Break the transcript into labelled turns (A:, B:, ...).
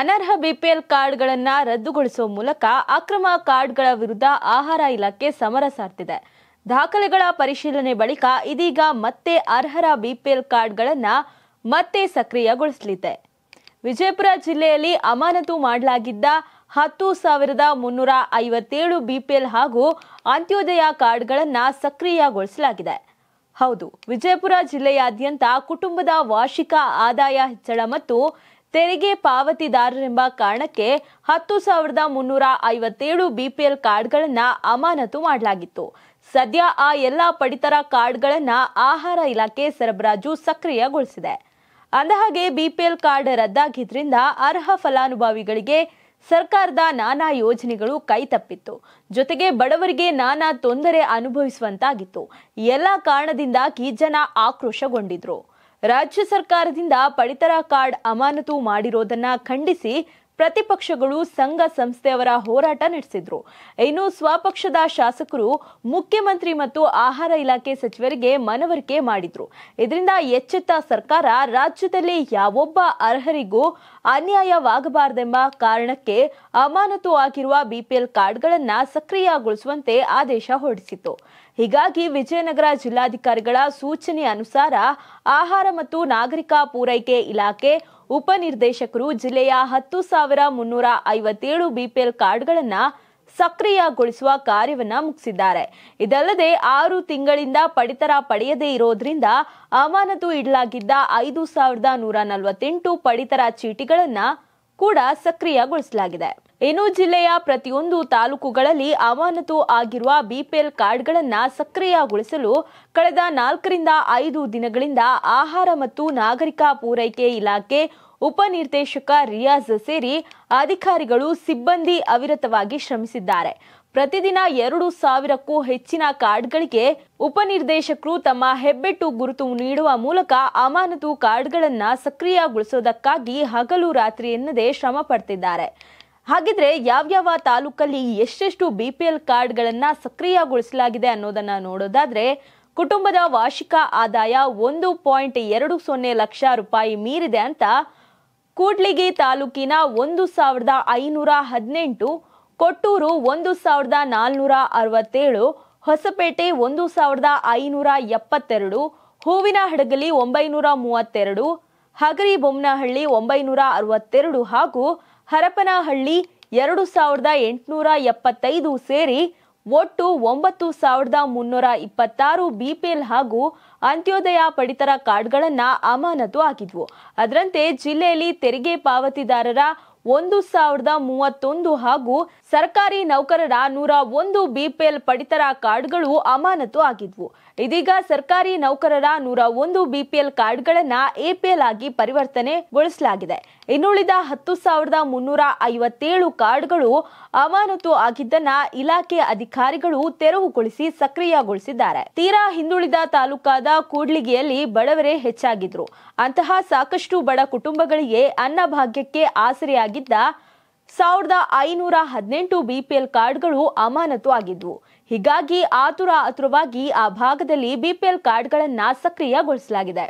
A: ಅನರ್ಹ ಬಿಪಿಎಲ್ ಕಾರ್ಡ್ಗಳನ್ನ ರದ್ದುಗೊಳಿಸುವ ಮೂಲಕ ಅಕ್ರಮ ಕಾರ್ಡ್ಗಳ ವಿರುದ್ಧ ಆಹಾರ ಇಲಾಖೆ ಸಮರ ಸಾರ್ತಿದೆ ದಾಖಲೆಗಳ ಪರಿಶೀಲನೆ ಬಳಿಕ ಇದೀಗ ಮತ್ತೆ ಅರ್ಹರ ಬಿಪಿಎಲ್ ಕಾರ್ಡ್ಗಳನ್ನ ಮತ್ತೆ ಸಕ್ರಿಯಗೊಳಿಸಲಿದೆ ವಿಜಯಪುರ ಜಿಲ್ಲೆಯಲ್ಲಿ ಅಮಾನತು ಮಾಡಲಾಗಿದ್ದ ಹತ್ತು ಸಾವಿರದ ಮುನ್ನೂರ ಐವತ್ತೇಳು ಬಿಪಿಎಲ್ ಹಾಗೂ ಅಂತ್ಯೋದಯ ಕಾರ್ಡ್ಗಳನ್ನು ಸಕ್ರಿಯಗೊಳಿಸಲಾಗಿದೆ ಹೌದು ವಿಜಯಪುರ ಜಿಲ್ಲೆಯಾದ್ಯಂತ ಕುಟುಂಬದ ವಾರ್ಷಿಕ ಆದಾಯ ಹೆಚ್ಚಳ ಮತ್ತು ತೆರಿಗೆ ಪಾವತಿದಾರರೆಂಬ ಕಾರಣಕ್ಕೆ ಹತ್ತು ಸಾವಿರದ ಮುನ್ನೂರ ಐವತ್ತೇಳು ಬಿಪಿಎಲ್ ಕಾರ್ಡ್ಗಳನ್ನು ಅಮಾನತು ಮಾಡಲಾಗಿತ್ತು ಸದ್ಯ ಆ ಎಲ್ಲ ಪಡಿತರ ಕಾರ್ಡ್ಗಳನ್ನು ಆಹಾರ ಇಲಾಖೆ ಸರಬರಾಜು ಸಕ್ರಿಯಗೊಳಿಸಿದೆ ಅಂದಹಾಗೆ ಬಿಪಿಎಲ್ ಕಾರ್ಡ್ ರದ್ದಾಗಿದ್ದರಿಂದ ಅರ್ಹ ಫಲಾನುಭವಿಗಳಿಗೆ ಸರ್ಕಾರದ ನಾನಾ ಯೋಜನೆಗಳು ಕೈತಪ್ಪಿತ್ತು ಜೊತೆಗೆ ಬಡವರಿಗೆ ನಾನಾ ತೊಂದರೆ ಅನುಭವಿಸುವಂತಾಗಿತ್ತು ಎಲ್ಲ ಕಾರಣದಿಂದಾಗಿ ಜನ ಆಕ್ರೋಶಗೊಂಡಿದ್ರು ರಾಜ್ಯ ಸರ್ಕಾರದಿಂದ ಪಡಿತರ ಕಾರ್ಡ್ ಅಮಾನತು ಮಾಡಿರೋದನ್ನ ಖಂಡಿಸಿ ಪ್ರತಿಪಕ್ಷಗಳು ಸಂಘ ಸಂಸ್ಥೆಯವರ ಹೋರಾಟ ನಡೆಸಿದ್ರು ಇನ್ನು ಸ್ವಪಕ್ಷದ ಶಾಸಕರು ಮುಖ್ಯಮಂತ್ರಿ ಮತ್ತು ಆಹಾರ ಇಲಾಖೆ ಸಚಿವರಿಗೆ ಮನವರಿಕೆ ಮಾಡಿದ್ರು ಇದರಿಂದ ಎಚ್ಚೆತ್ತ ಸರ್ಕಾರ ರಾಜ್ಯದಲ್ಲಿ ಯಾವೊಬ್ಬ ಅರ್ಹರಿಗೂ ಅನ್ಯಾಯವಾಗಬಾರದೆಂಬ ಕಾರಣಕ್ಕೆ ಅಮಾನತು ಆಗಿರುವ ಬಿಪಿಎಲ್ ಕಾರ್ಡ್ಗಳನ್ನ ಸಕ್ರಿಯಗೊಳಿಸುವಂತೆ ಆದೇಶ ಹೊರಡಿಸಿತ್ತು ಹೀಗಾಗಿ ವಿಜಯನಗರ ಜಿಲ್ಲಾಧಿಕಾರಿಗಳ ಸೂಚನೆ ಅನುಸಾರ ಆಹಾರ ಮತ್ತು ನಾಗರಿಕ ಪೂರೈಕೆ ಇಲಾಖೆ ಉಪನಿರ್ದೇಶಕರು ಜಿಲ್ಲೆಯ ಹತ್ತು ಸಾವಿರ ಮುನ್ನೂರ ಐವತ್ತೇಳು ಬಿಪಿಎಲ್ ಕಾರ್ಡ್ಗಳನ್ನು ಸಕ್ರಿಯಗೊಳಿಸುವ ಕಾರ್ಯವನ್ನು ಮುಗಿಸಿದ್ದಾರೆ ಇದಲ್ಲದೆ ಆರು ತಿಂಗಳಿಂದ ಪಡಿತರ ಪಡೆಯದೇ ಇರೋದ್ರಿಂದ ಅಮಾನತು ಇಡಲಾಗಿದ್ದ ಐದು ಸಾವಿರದ ನೂರ ನಲವತ್ತೆಂಟು ಪಡಿತರ ಚೀಟಿಗಳನ್ನು ಕೂಡ ಸಕ್ರಿಯಗೊಳಿಸಲಾಗಿದೆ ಇನ್ನು ಜಿಲ್ಲೆಯ ಪ್ರತಿಯೊಂದು ತಾಲೂಕುಗಳಲ್ಲಿ ಅಮಾನತು ಆಗಿರುವ ಬಿಪಿಎಲ್ ಕಾರ್ಡ್ಗಳನ್ನು ಸಕ್ರಿಯಗೊಳಿಸಲು ಕಳೆದ ನಾಲ್ಕರಿಂದ ಐದು ದಿನಗಳಿಂದ ಆಹಾರ ಮತ್ತು ನಾಗರಿಕ ಪೂರೈಕೆ ಇಲಾಖೆ ಉಪನಿರ್ದೇಶಕ ರಿಯಾಜ್ ಸೇರಿ ಅಧಿಕಾರಿಗಳು ಸಿಬ್ಬಂದಿ ಅವಿರತವಾಗಿ ಶ್ರಮಿಸಿದ್ದಾರೆ ಪ್ರತಿದಿನ ಎರಡು ಸಾವಿರಕ್ಕೂ ಹೆಚ್ಚಿನ ಕಾರ್ಡ್ಗಳಿಗೆ ಉಪನಿರ್ದೇಶಕರು ತಮ್ಮ ಹೆಬ್ಬೆಟ್ಟು ಗುರುತು ನೀಡುವ ಮೂಲಕ ಅಮಾನತು ಕಾರ್ಡ್ಗಳನ್ನು ಸಕ್ರಿಯಗೊಳಿಸುವುದಕ್ಕಾಗಿ ಹಗಲು ರಾತ್ರಿ ಎನ್ನದೇ ಶ್ರಮ ಪಡ್ತಿದ್ದಾರೆ ಹಾಗಿದ್ರೆ ಯಾವ್ಯಾವ ತಾಲೂಕಲ್ಲಿ ಎಷ್ಟೆಷ್ಟು ಬಿ ಪಿ ಎಲ್ ಕಾರ್ಡ್ಗಳನ್ನು ಸಕ್ರಿಯಗೊಳಿಸಲಾಗಿದೆ ಅನ್ನೋದನ್ನು ನೋಡೋದಾದರೆ ಕುಟುಂಬದ ವಾರ್ಷಿಕ ಆದಾಯ ಒಂದು ಪಾಯಿಂಟ್ ಎರಡು ಸೊನ್ನೆ ಲಕ್ಷ ರೂಪಾಯಿ ಮೀರಿದೆ ಅಂತ ಕೂಡ್ಲಿಗಿ ತಾಲೂಕಿನ ಒಂದು ಸಾವಿರದ ಐನೂರ ಹದಿನೆಂಟು ಕೊಟ್ಟೂರು ಒಂದು ಸಾವಿರದ ನಾಲ್ನೂರ ಅರವತ್ತೇಳು ಹೊಸಪೇಟೆ ಒಂದು ಸಾವಿರದ ಐನೂರ ಎಪ್ಪತ್ತೆರಡು ಹೂವಿನ ಹಡಗಲಿ ಒಂಬೈನೂರ ಮೂವತ್ತೆರಡು ಹಗರಿ ಬೊಮ್ಮನಹಳ್ಳಿ ಒಂಬೈನೂರ ಅರವತ್ತೆರಡು ಹಾಗೂ ಹರಪನಹಳ್ಳಿ ಎರಡು ಸಾವಿರದ ಎಂಟುನೂರ ಎಪ್ಪತ್ತೈದು ಸೇರಿ ಒಟ್ಟು ಒಂಬತ್ತು ಸಾವಿರದ ಮುನ್ನೂರ ಇಪ್ಪತ್ತಾರು ಬಿಪಿಎಲ್ ಹಾಗೂ ಅಂತ್ಯೋದಯ ಪಡಿತರ ಕಾರ್ಡ್ಗಳನ್ನು ಅಮಾನತು ಹಾಕಿದ್ವು ಅದರಂತೆ ಜಿಲ್ಲೆಯಲ್ಲಿ ತೆರಿಗೆ ಪಾವತಿದಾರರ ಒಂದು ಸಾವಿರದ ಮೂವತ್ತೊಂದು ಹಾಗೂ ಸರ್ಕಾರಿ ನೌಕರರ ನೂರ ಒಂದು ಬಿಪಿಎಲ್ ಪಡಿತರ ಕಾರ್ಡ್ಗಳು ಅಮಾನತು ಆಗಿದ್ವು ಇದೀಗ ಸರ್ಕಾರಿ ನೌಕರರ ನೂರ ಒಂದು ಬಿಪಿಎಲ್ ಕಾರ್ಡ್ಗಳನ್ನ ಎಪಿಎಲ್ ಆಗಿ ಪರಿವರ್ತನೆಗೊಳಿಸಲಾಗಿದೆ ಇನ್ನುಳಿದ ಹತ್ತು ಸಾವಿರದ ಮುನ್ನೂರ ಐವತ್ತೇಳು ಕಾರ್ಡ್ಗಳು ಅಮಾನತು ಆಗಿದ್ದನ್ನ ಇಲಾಖೆ ಅಧಿಕಾರಿಗಳು ತೆರವುಗೊಳಿಸಿ ಸಕ್ರಿಯಗೊಳಿಸಿದ್ದಾರೆ ತೀರಾ ಹಿಂದುಳಿದ ತಾಲೂಕಾದ ಕೂಡ್ಲಿಗೆಯಲ್ಲಿ ಬಡವರೇ ಹೆಚ್ಚಾಗಿದ್ರು ಅಂತಹ ಸಾಕಷ್ಟು ಬಡ ಕುಟುಂಬಗಳಿಗೆ ಅನ್ನಭಾಗ್ಯಕ್ಕೆ ಆಸರೆಯಾಗಿ ಆಗಿದ್ದ ಸಾವಿರದ ಐನೂರ ಹದಿನೆಂಟು ಬಿಪಿಎಲ್ ಕಾರ್ಡ್ಗಳು ಅಮಾನತು ಆಗಿದ್ವು ಹೀಗಾಗಿ ಆತುರ ಆತುರವಾಗಿ ಆ ಭಾಗದಲ್ಲಿ ಬಿಪಿಎಲ್ ಕಾರ್ಡ್ಗಳನ್ನು ಸಕ್ರಿಯಗೊಳಿಸಲಾಗಿದೆ